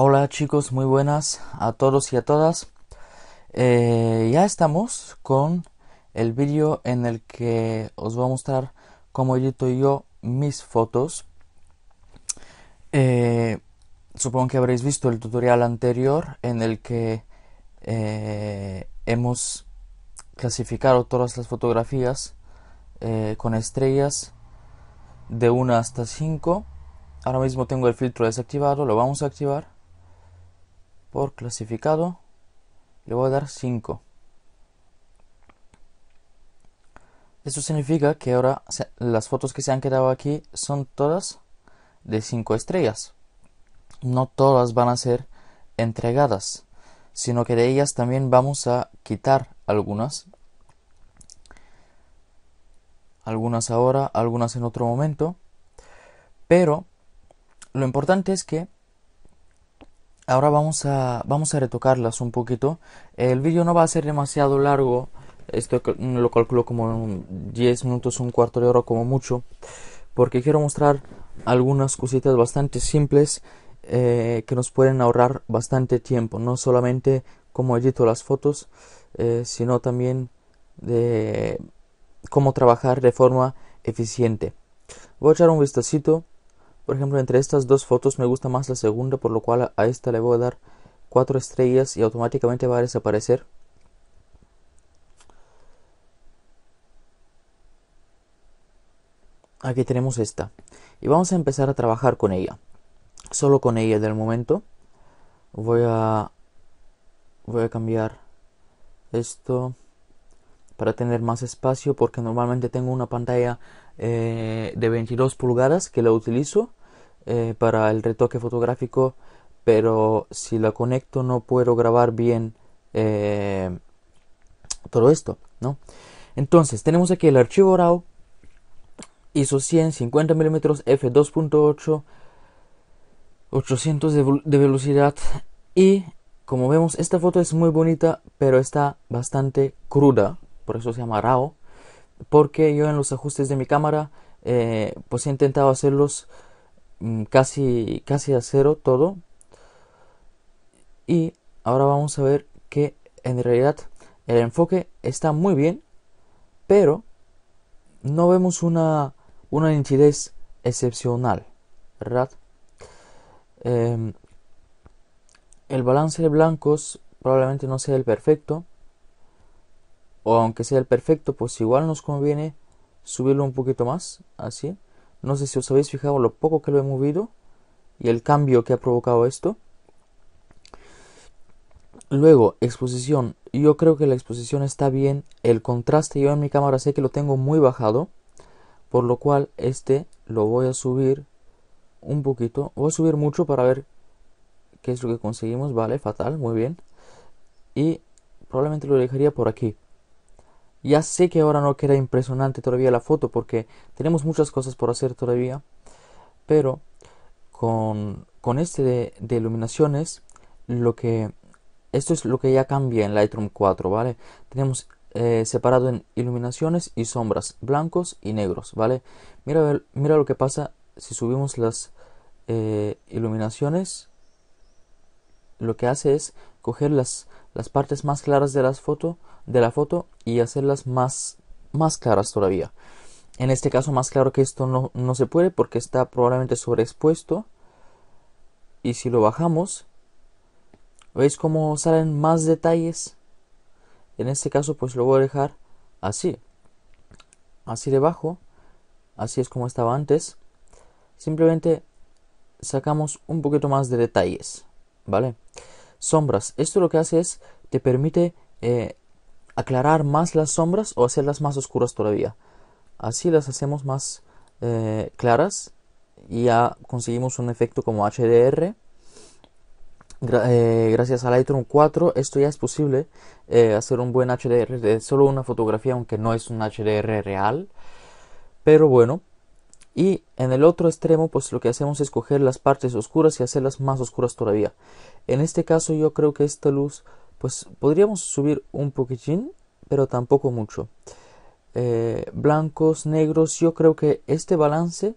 Hola chicos, muy buenas a todos y a todas. Eh, ya estamos con el vídeo en el que os voy a mostrar cómo edito yo mis fotos. Eh, supongo que habréis visto el tutorial anterior en el que eh, hemos clasificado todas las fotografías con estrellas de 1 hasta 5. Ahora mismo tengo el filtro desactivado, lo vamos a activar por clasificado le voy a dar 5. Esto significa que ahora las fotos que se han quedado aquí son todas de 5 estrellas. No todas van a ser entregadas, sino que de ellas también vamos a quitar algunas. Algunas ahora, algunas en otro momento. Pero lo importante es que ahora vamos a, vamos a retocarlas un poquito. El vídeo no va a ser demasiado largo, esto lo calculo como 10 minutos, un cuarto de hora como mucho, porque quiero mostrar algunas cositas bastante simples eh, que nos pueden ahorrar bastante tiempo, no solamente cómo edito las fotos, eh, sino también de cómo trabajar de forma eficiente. Voy a echar un vistacito por ejemplo, entre estas dos fotos me gusta más la segunda, por lo cual a esta le voy a dar cuatro estrellas y automáticamente va a desaparecer. Aquí tenemos esta. Y vamos a empezar a trabajar con ella. Solo con ella del momento. Voy a voy a cambiar esto para tener más espacio porque normalmente tengo una pantalla eh, de 22 pulgadas que la utilizo eh, para el retoque fotográfico pero si la conecto no puedo grabar bien eh, todo esto no entonces tenemos aquí el archivo RAW ISO 100 50 mm f 2.8 800 de, velocidad y como vemos esta foto es muy bonita pero está bastante cruda por eso se llama RAW porque yo en los ajustes de mi cámara eh, pues he intentado hacerlos Mm, casi, casi a cero todo. Y ahora vamos a ver que en realidad el enfoque está muy bien, pero no vemos una, una nitidez excepcional, ¿verdad? Em, el balance de blancos probablemente no sea el perfecto, o aunque sea el perfecto, pues igual nos conviene subirlo un poquito más, así. No sé si os habéis fijado lo poco que lo he movido y el cambio que ha provocado esto. Luego, exposición. Yo creo que la exposición está bien. El contraste yo en mi cámara sé que lo tengo muy bajado. Por lo cual este lo voy a subir un poquito. Voy a subir mucho para ver qué es lo que conseguimos. Vale, fatal, muy bien. Y probablemente lo dejaría por aquí. Ya sé que ahora no queda impresionante todavía la foto porque tenemos muchas cosas por hacer todavía, pero con, con este de, iluminaciones, lo que esto es lo que ya cambia en Lightroom 4, ¿vale? Tenemos eh, separado en iluminaciones y sombras, blancos y negros, ¿vale? Mira, mira lo que pasa si subimos las eh, iluminaciones. Lo que hace es coger las, las partes más claras de las fotos de la foto y hacerlas más, más claras todavía. En este caso más claro que esto no, no se puede porque está probablemente sobreexpuesto. Y si lo bajamos, ¿veis cómo salen más detalles? En este caso pues lo voy a dejar así. Así debajo. Así es como estaba antes. Simplemente sacamos un poquito más de detalles. ¿Vale? Sombras. Esto lo que hace es te permite eh, aclarar más las sombras o hacerlas más oscuras todavía. Así las hacemos más eh, claras y ya conseguimos un efecto como HDR. Eh, gracias a Lightroom 4 esto ya es posible eh, hacer un buen HDR de solo una fotografía, aunque no es un HDR real. Pero bueno, y en el otro extremo, pues lo que hacemos es coger las partes oscuras y hacerlas más oscuras todavía. En este caso yo creo que esta luz pues podríamos subir un poquitín, pero tampoco mucho. Eh, blancos, negros, yo creo que este balance,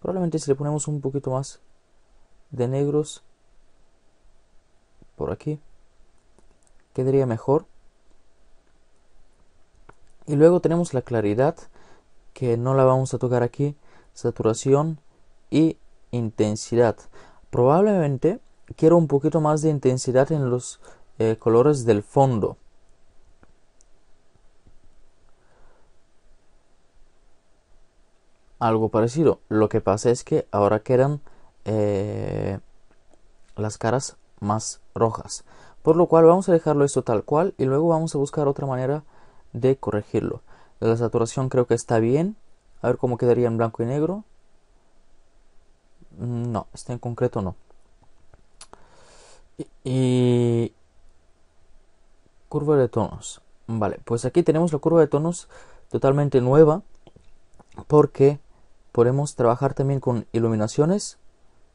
probablemente si le ponemos un poquito más de negros por aquí, quedaría mejor. Y luego tenemos la claridad, que no la vamos a tocar aquí, saturación y intensidad. Probablemente quiero un poquito más de intensidad en los eh, colores del fondo. Algo parecido. Lo que pasa es que ahora quedan eh, las caras más rojas. Por lo cual vamos a dejarlo esto tal cual y luego vamos a buscar otra manera de corregirlo. La saturación creo que está bien. A ver cómo quedaría en blanco y negro. Mm, no, está en concreto no. Y, curva de tonos. Vale, pues aquí tenemos la curva de tonos totalmente nueva porque podemos trabajar también con iluminaciones,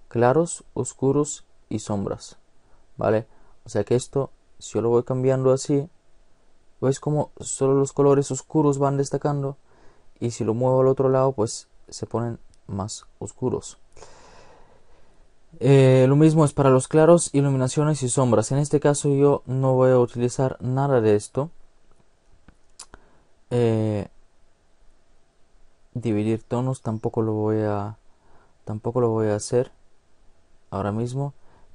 claros, oscuros y sombras. Vale, o sea que esto, si yo lo voy cambiando así, veis como solo los colores oscuros van destacando y si lo muevo al otro lado, pues se ponen más oscuros. Eh, lo mismo es para los claros, iluminaciones y sombras. En este caso yo no voy a utilizar nada de esto. Eh, dividir tonos tampoco lo voy a tampoco lo voy a hacer ahora mismo.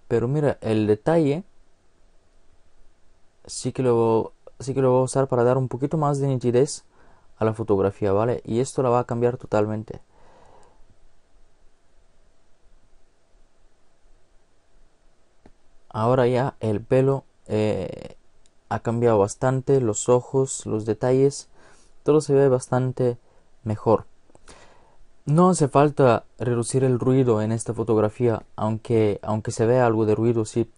Pero mira, el detalle sí que lo sí que lo voy a usar para dar un poquito más de nitidez a la fotografía, ¿vale? Y esto la va a cambiar totalmente. Ahora ya el pelo eh, ha cambiado bastante, los ojos, los detalles, todo se ve bastante mejor. No hace falta reducir el ruido en esta fotografía, aunque, aunque se vea algo de ruido, sí.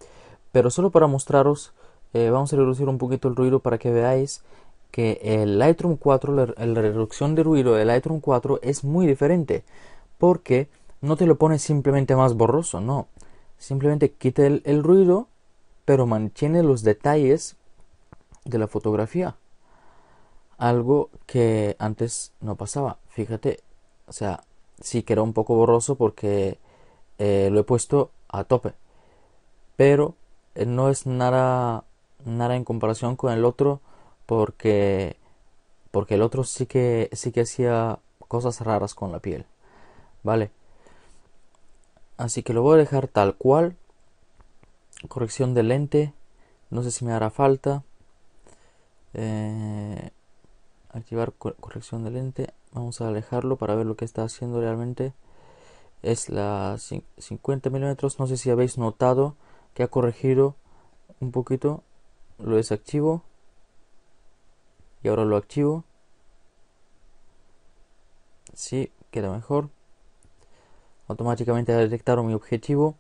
Pero solo para mostraros, eh, vamos a reducir un poquito el ruido para que veáis que el Lightroom 4, la, reducción de ruido del Lightroom 4 es muy diferente, porque no te lo pones simplemente más borroso, no, simplemente quita el, ruido, pero mantiene los detalles de la fotografía. Algo que antes no pasaba. Fíjate, o sea, sí que era un poco borroso porque eh, lo he puesto a tope. Pero eh, no es nada, nada en comparación con el otro porque, porque el otro sí que, sí que hacía cosas raras con la piel. ¿Vale? Así que lo voy a dejar tal cual. Corrección de lente. No sé si me hará falta. Eh, activar corrección de lente. Vamos a alejarlo para ver lo que está haciendo realmente. Es la 50 milímetros. No sé si habéis notado que ha corregido un poquito. Lo desactivo. Y ahora lo activo. Sí, queda mejor automáticamente detectar mi objetivo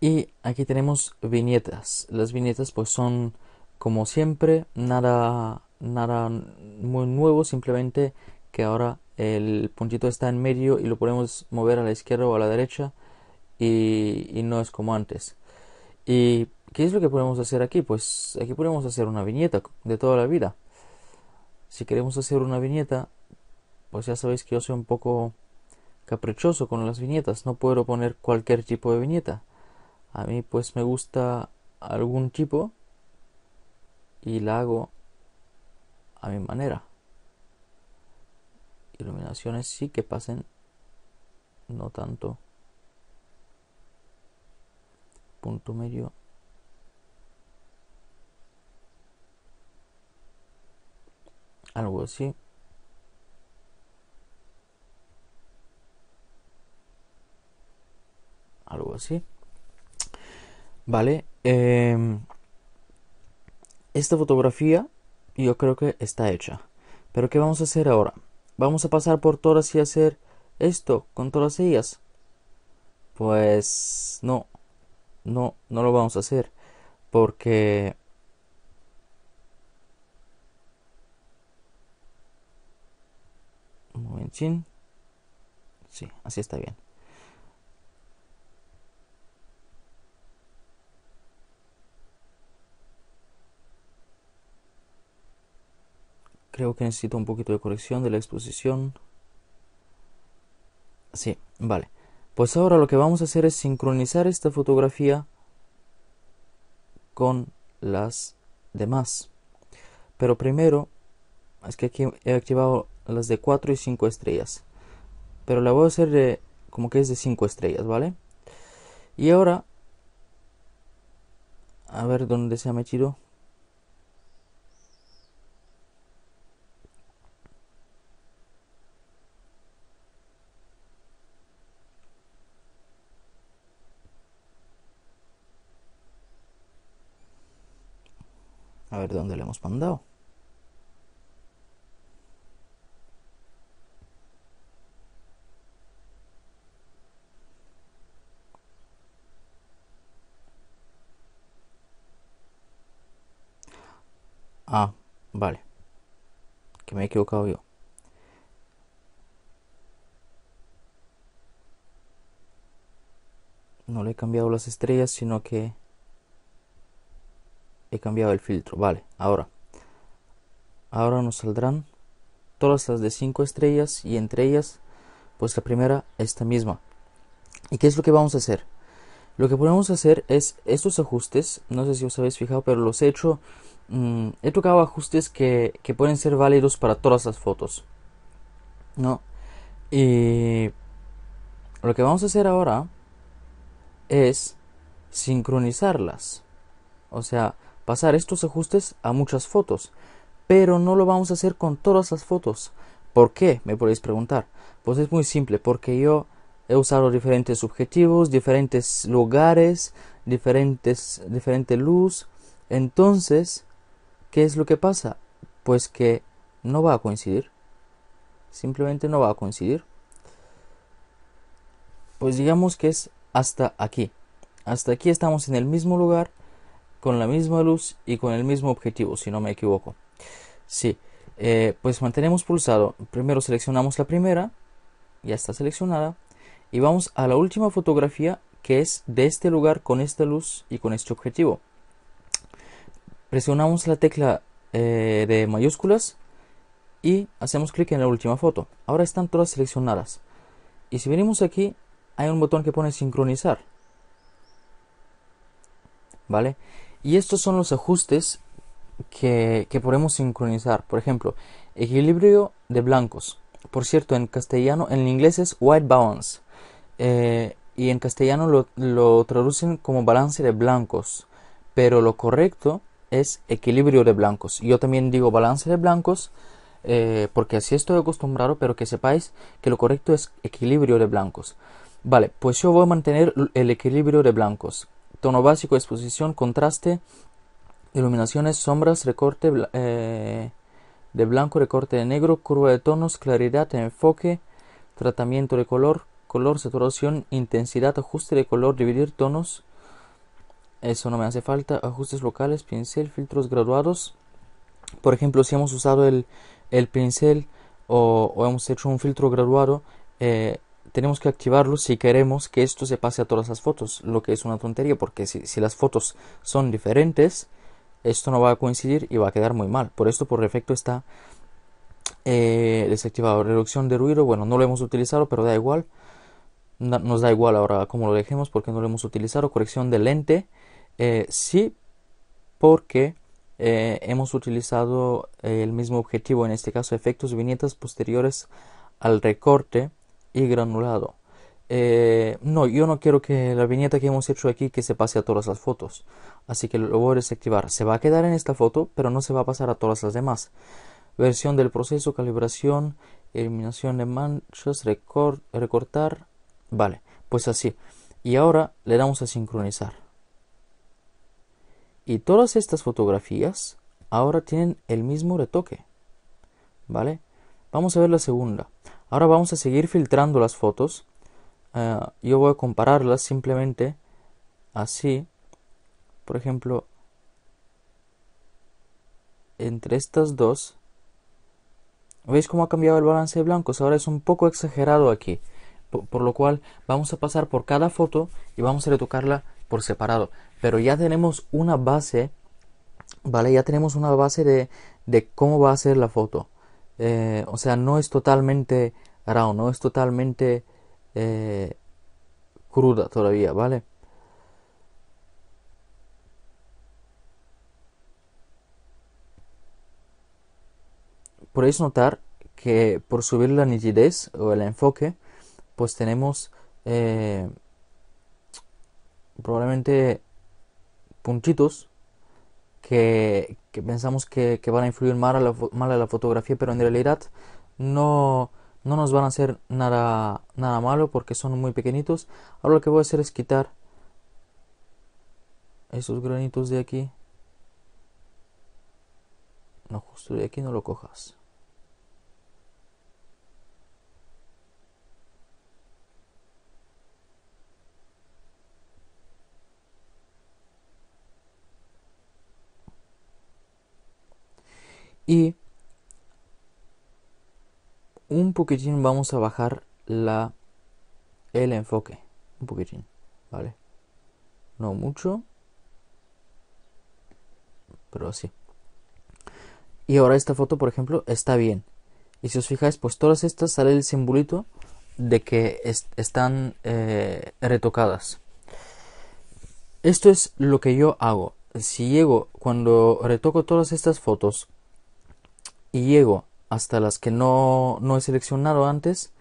y aquí tenemos viñetas las viñetas pues son como siempre nada nada muy nuevo simplemente que ahora el puntito está en medio y lo podemos mover a la izquierda o a la derecha y no es como antes y qué es lo que podemos hacer aquí pues aquí podemos hacer una viñeta de toda la vida si queremos hacer una viñeta pues ya sabéis que yo soy un poco caprichoso con las viñetas, no puedo poner cualquier tipo de viñeta. A mí pues me gusta algún tipo y la hago a mi manera. Iluminaciones sí que pasen, no tanto. Punto medio. Algo así. algo así. Vale, em, esta fotografía yo creo que está hecha. Pero ¿qué vamos a hacer ahora? Vamos a pasar por todas y hacer esto con todas ellas. Pues no, no, no lo vamos a hacer. Porque... Un momentín. Sí, así está bien. Creo que necesito un poquito de corrección de la exposición. Sí, vale. Pues ahora lo que vamos a hacer es sincronizar esta fotografía con las demás. Pero primero, es que aquí he activado las de 4 y 5 estrellas. Pero la voy a hacer como que es de 5 estrellas, ¿vale? Y ahora, a ver dónde se ha metido. De dónde le hemos mandado. Ah, vale. Que me he equivocado yo. No le he cambiado las estrellas, sino que he cambiado el filtro vale ahora ahora nos saldrán todas las de 5 estrellas y entre ellas pues la primera esta misma y qué es lo que vamos a hacer lo que podemos hacer es estos ajustes no sé si os habéis fijado pero los he hecho mm, he tocado ajustes que, que pueden ser válidos para todas las fotos no y lo que vamos a hacer ahora es sincronizarlas o sea pasar estos ajustes a muchas fotos, pero no lo vamos a hacer con todas las fotos. ¿Por qué? Me podéis preguntar. Pues es muy simple, porque yo he usado diferentes objetivos, diferentes lugares, diferentes, diferente luz. Entonces, ¿qué es lo que pasa? Pues que no va a coincidir. Simplemente no va a coincidir. Pues digamos que es hasta aquí. Hasta aquí estamos en el mismo lugar, con la misma luz y con el mismo objetivo, si no me equivoco. Sí, eh, pues mantenemos pulsado. Primero seleccionamos la primera, ya está seleccionada, y vamos a la última fotografía que es de este lugar con esta luz y con este objetivo. Presionamos la tecla eh, de mayúsculas y hacemos clic en la última foto. Ahora están todas seleccionadas. Y si venimos aquí, hay un botón que pone sincronizar. ¿Vale? Y estos son los ajustes que, podemos sincronizar. Por ejemplo, equilibrio de blancos. Por cierto, en castellano, en inglés es white balance. Eh, y en castellano lo, traducen como balance de blancos. Pero lo correcto es equilibrio de blancos. Yo también digo balance de blancos. Eh, porque así estoy acostumbrado, pero que sepáis que lo correcto es equilibrio de blancos. Vale, pues yo voy a mantener el equilibrio de blancos tono básico, exposición, contraste, iluminaciones, sombras, recorte eh, de blanco, recorte de negro, curva de tonos, claridad, enfoque, tratamiento de color, color, saturación, intensidad, ajuste de color, dividir tonos, eso no me hace falta, ajustes locales, pincel, filtros graduados, por ejemplo, si hemos usado el, pincel o, hemos hecho un filtro graduado, eh, tenemos que activarlo si queremos que esto se pase a todas las fotos, lo que es una tontería porque si, las fotos son diferentes, esto no va a coincidir y va a quedar muy mal. Por esto por defecto está eh, desactivado. Reducción de ruido, bueno, no lo hemos utilizado, pero da igual. nos da igual ahora cómo lo dejemos porque no lo hemos utilizado. Corrección de lente, eh, sí, porque eh, hemos utilizado el mismo objetivo, en este caso efectos, viñetas posteriores al recorte y granulado. Eh, no, yo no quiero que la viñeta que hemos hecho aquí que se pase a todas las fotos. Así que lo voy a desactivar. Se va a quedar en esta foto, pero no se va a pasar a todas las demás. Versión del proceso, calibración, eliminación de manchas, recortar. Vale, pues así. Y ahora le damos a sincronizar. Y todas estas fotografías ahora tienen el mismo retoque. ¿Vale? Vamos a ver la segunda. Ahora vamos a seguir filtrando las fotos. Eh, yo voy a compararlas simplemente así. Por ejemplo, entre estas dos. ¿Veis cómo ha cambiado el balance de blancos? Ahora es un poco exagerado aquí. Por, lo cual vamos a pasar por cada foto y vamos a retocarla por separado. Pero ya tenemos una base, ¿vale? Ya tenemos una base de, de cómo va a ser la foto. Eh, o sea, no es totalmente raw, no es totalmente eh, cruda todavía, ¿vale? Podéis notar que por subir la nitidez o el enfoque, pues tenemos eh, probablemente puntitos que, pensamos que, que van a influir mal a, la, fotografía, pero en realidad no, no nos van a hacer nada, nada malo porque son muy pequeñitos. Ahora lo que voy a hacer es quitar esos granitos de aquí. No, justo de aquí no lo cojas. y un poquitín vamos a bajar la el enfoque un poquitín vale no mucho pero así, y ahora esta foto por ejemplo está bien y si os fijáis pues todas estas sale el simbolito de que están eh, retocadas esto es lo que yo hago si llego cuando retoco todas estas fotos y llego hasta las que no, he seleccionado antes,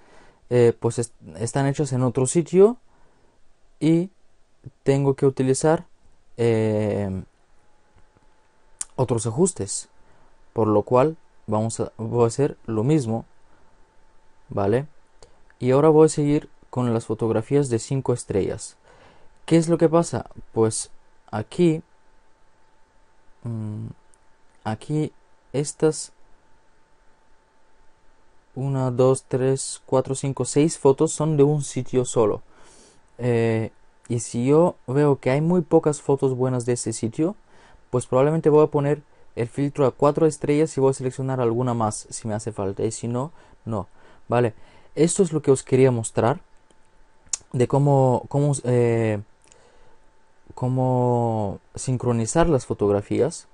eh, pues están hechas en otro sitio y tengo que utilizar eh, otros ajustes. Por lo cual vamos a, voy a hacer lo mismo. ¿Vale? Y ahora voy a seguir con las fotografías de 5 estrellas. ¿Qué es lo que pasa? Pues aquí... Mm, aquí estas 1, 2, 3, 4, 5, 6 fotos son de un sitio solo. Eh, y si yo veo que hay muy pocas fotos buenas de ese sitio, pues probablemente voy a poner el filtro a cuatro estrellas y voy a seleccionar alguna más si me hace falta. Y si no, no. Vale, esto es lo que os quería mostrar de cómo, cómo, eh, cómo sincronizar las fotografías,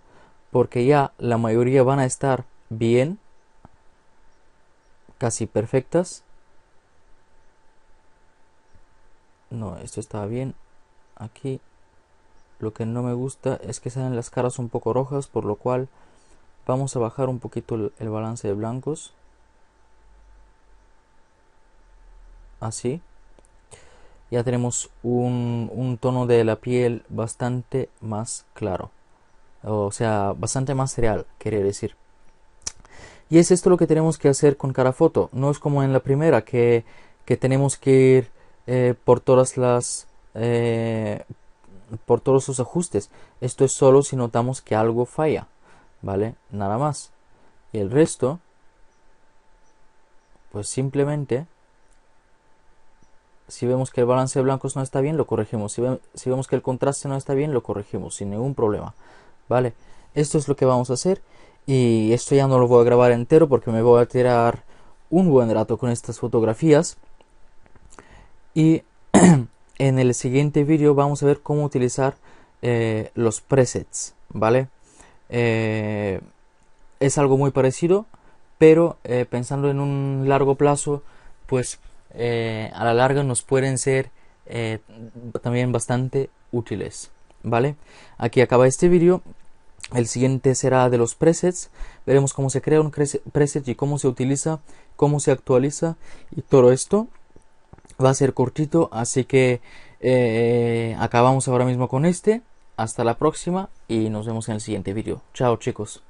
porque ya la mayoría van a estar bien casi perfectas. No, esto está bien. Aquí lo que no me gusta es que salen las caras un poco rojas, por lo cual vamos a bajar un poquito el, balance de blancos. Así. Ya tenemos un, un tono de la piel bastante más claro. O sea, bastante más real, quería decir. Y es esto lo que tenemos que hacer con cada foto. No es como en la primera que, que tenemos que ir eh, por todas las eh, por todos los ajustes. Esto es solo si notamos que algo falla, ¿vale? Nada más. Y el resto, pues simplemente, si vemos que el balance de blancos no está bien, lo corregimos. Si, si vemos que el contraste no está bien, lo corregimos sin ningún problema, ¿vale? Esto es lo que vamos a hacer y esto ya no lo voy a grabar entero porque me voy a tirar un buen rato con estas fotografías. Y en el siguiente vídeo vamos a ver cómo utilizar eh, los presets, ¿vale? Eh, es algo muy parecido, pero eh, pensando en un largo plazo, pues a la larga nos pueden ser también bastante útiles, ¿vale? Aquí acaba este vídeo. El siguiente será de los presets. Veremos cómo se crea un preset y cómo se utiliza, cómo se actualiza y todo esto. Va a ser cortito, así que eh, acabamos ahora mismo con este. Hasta la próxima y nos vemos en el siguiente vídeo. Chao chicos.